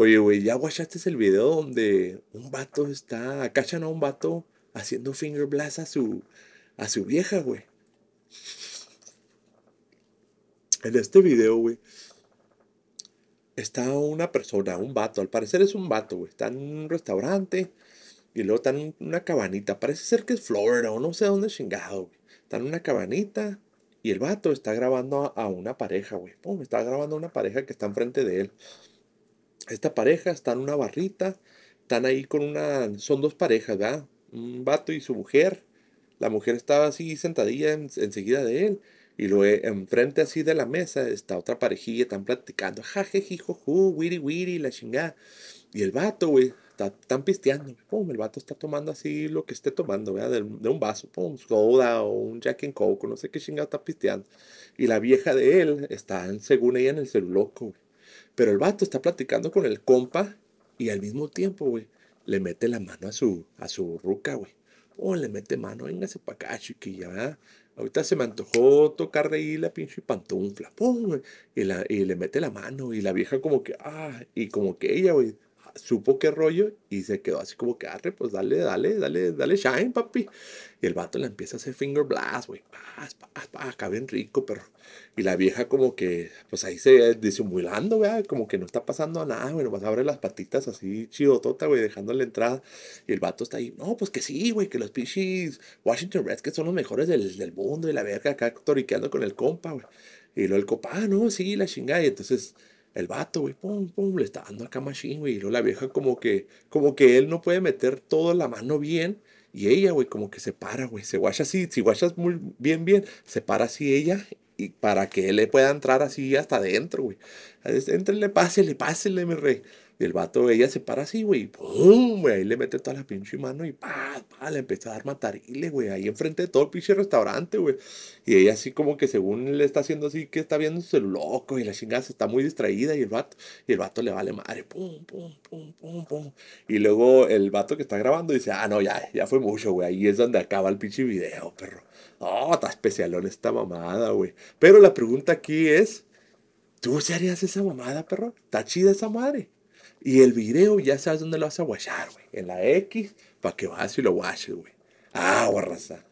Oye, güey, ¿ya guachaste el video donde un vato está, cachan a un vato haciendo finger blast a su, a su vieja, güey? En este video, güey, está una persona, un vato, al parecer es un vato, güey, está en un restaurante y luego está en una cabanita, parece ser que es Florida o no sé dónde chingado, güey. Está en una cabanita y el vato está grabando a, una pareja, güey. Pum, está grabando a una pareja que está enfrente de él. Esta pareja está en una barrita, están ahí con una, son dos parejas, ¿verdad? Un vato y su mujer. La mujer estaba así sentadilla enseguida de él. Y luego e, enfrente así de la mesa está otra parejilla, están platicando, jajeji, ju, wiri wiri, la chingada. Y el vato, güey, está, están pisteando, pum, el vato está tomando así lo que esté tomando, ¿verdad? De, un vaso, pum, soda o un Jack and Coke, no sé qué chingada está pisteando. Y la vieja de él está, según ella, en el celuloco, güey pero el vato está platicando con el compa y al mismo tiempo, güey, le mete la mano a su, a su ruca, güey. Oh, le mete mano, véngase para acá, chiquilla, Ahorita se me antojó tocar de ahí la pinche pantufla, ¡pum! y, la, y le mete la mano, y la vieja como que, ah, y como que ella, güey, supo qué rollo y se quedó así como que, arre, pues dale, dale, dale, dale shine, papi. Y el vato le empieza a hacer finger blast, güey, acá bien rico, pero... Y la vieja como que, pues ahí se disimulando, güey, como que no está pasando nada, güey, a abre las patitas así chido, tota, güey, dejando la entrada. Y el vato está ahí, no, pues que sí, güey, que los pichis Washington Redskins son los mejores del, del mundo y la verga acá toriqueando con el compa, güey. Y luego el copa, ah, no, sí, la chingada. Y entonces el vato, güey, pum, pum, le está dando acá machín, güey. Y luego la vieja como que, como que él no puede meter toda la mano bien. Y ella, güey, como que se para, güey. Se guacha así, si guachas muy bien, bien, se para así ella y para que él le pueda entrar así hasta adentro, güey. Entrenle, pásele, pásele, mi rey. Y el vato, ella se para así, güey. ¡Pum! Güey, ahí le mete toda la pinche mano y pa ah, le empezó a dar matarile, güey, ahí enfrente de todo el pinche restaurante, güey. Y ella así como que según le está haciendo así, que está viendo su loco y la chingada se está muy distraída y el vato, y el vato le vale madre, pum, pum, pum, pum, pum. Y luego el vato que está grabando dice, ah, no, ya, ya fue mucho, güey, ahí es donde acaba el pinche video, perro. Oh, está especialón esta mamada, güey. Pero la pregunta aquí es, ¿tú se harías esa mamada, perro? ¿Está chida esa madre? Y el video ya sabes dónde lo vas a guachar, güey. En la X, para que vas y lo guaches, güey. Ah, guarraza.